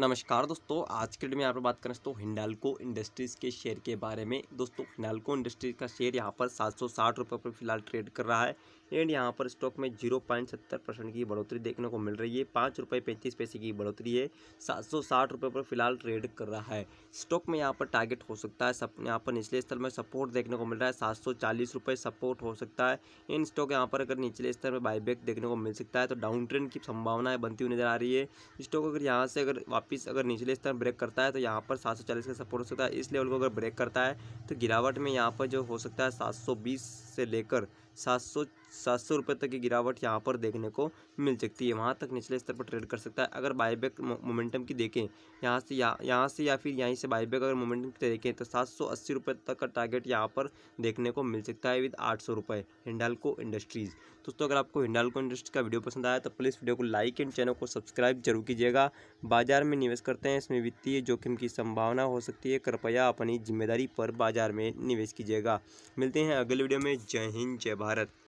नमस्कार दोस्तों आज के डेट में यहाँ पर बात करें तो हिंडालको इंडस्ट्रीज़ के शेयर के बारे में दोस्तों हिंडालको इंडस्ट्रीज़ का शेयर यहाँ पर सात सौ साठ रुपये पर फिलहाल ट्रेड कर रहा है एंड यहाँ पर स्टॉक में जीरो पॉइंट सत्तर परसेंट की बढ़ोतरी देखने को मिल रही है पाँच रुपये पैंतीस पैसे की बढ़ोतरी है सात सौ साठ रुपये पर फिलहाल ट्रेड कर रहा है स्टॉक में यहाँ पर टारगेट हो सकता है सब यहाँ पर निचले स्तर में सपोर्ट देखने को मिल रहा है सात सौ चालीस रुपये सपोर्ट हो सकता है इन स्टॉक यहाँ पर अगर निचले स्तर में बाईबैक देखने को मिल सकता है तो डाउन ट्रेंड की संभावनाएँ बनती हुई नजर आ रही है स्टॉक अगर यहाँ से अगर वापस अगर निचले स्तर ब्रेक करता है तो यहाँ पर 740 का सपोर्ट हो सकता है इस लेवल को अगर ब्रेक करता है तो गिरावट में यहाँ पर जो हो सकता है 720 से लेकर सात सौ सात सौ रुपये तक की गिरावट यहाँ पर देखने को मिल सकती है वहाँ तक निचले स्तर पर ट्रेड कर सकता है अगर बाईबैक मोमेंटम की देखें यहाँ से या यहाँ से या फिर यहीं से बाईबैक अगर मोमेंटम की देखें तो सात सौ अस्सी रुपये तक का टारगेट यहाँ पर देखने को मिल सकता है विद आठ सौ रुपये हिंडालको इंडस्ट्रीज़ दोस्तों अगर आपको हिंडालको इंडस्ट्री का वीडियो पसंद आया तो प्लीज़ वीडियो को लाइक एंड चैनल को सब्सक्राइब जरूर कीजिएगा बाजार में निवेश करते हैं इसमें वित्तीय जोखिम की संभावना हो सकती है कृपया अपनी जिम्मेदारी पर बाजार में निवेश कीजिएगा मिलते हैं अगले वीडियो में जय हिंद जय भारत பாரத்